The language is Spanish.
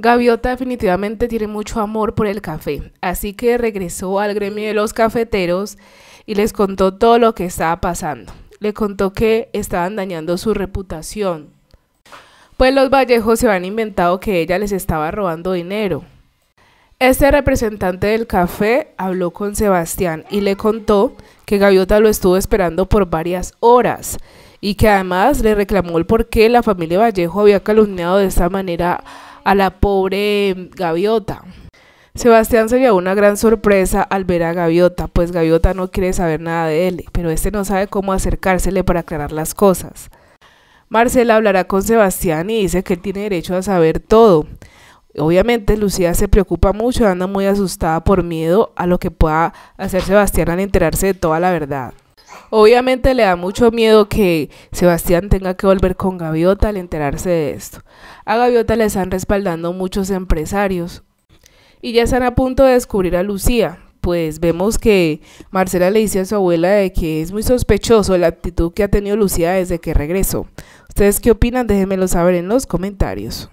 Gaviota definitivamente tiene mucho amor por el café, así que regresó al gremio de los cafeteros y les contó todo lo que estaba pasando. Le contó que estaban dañando su reputación, pues los vallejos se habían inventado que ella les estaba robando dinero. Este representante del café habló con Sebastián y le contó que Gaviota lo estuvo esperando por varias horas y que además le reclamó el por qué la familia Vallejo había calumniado de esta manera a la pobre gaviota. Sebastián se llevó una gran sorpresa al ver a Gaviota, pues Gaviota no quiere saber nada de él, pero este no sabe cómo acercársele para aclarar las cosas. Marcela hablará con Sebastián y dice que él tiene derecho a saber todo. Obviamente Lucía se preocupa mucho, anda muy asustada por miedo a lo que pueda hacer Sebastián al enterarse de toda la verdad. Obviamente le da mucho miedo que Sebastián tenga que volver con Gaviota al enterarse de esto. A Gaviota le están respaldando muchos empresarios y ya están a punto de descubrir a Lucía. Pues vemos que Marcela le dice a su abuela de que es muy sospechoso la actitud que ha tenido Lucía desde que regresó. ¿Ustedes qué opinan? Déjenmelo saber en los comentarios.